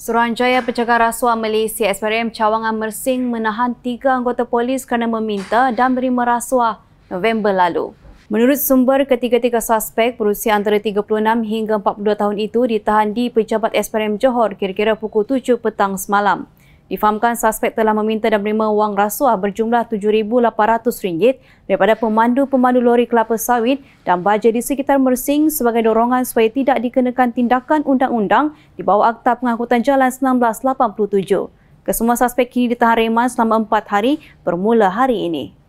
Suruhanjaya Pencegah Rasuah Malaysia SPRM Cawangan Mersing menahan tiga anggota polis kerana meminta dan menerima rasuah November lalu. Menurut sumber, ketiga-tiga suspek berusia antara 36 hingga 42 tahun itu ditahan di Pejabat SPRM Johor kira-kira pukul 7 petang semalam. Difahamkan suspek telah meminta dan menerima wang rasuah berjumlah RM7,800 daripada pemandu-pemandu lori kelapa sawit dan baja di sekitar Mersing sebagai dorongan supaya tidak dikenakan tindakan undang-undang di bawah Akta Pengangkutan Jalan 1987. Kesemua suspek kini ditahan reman selama empat hari bermula hari ini.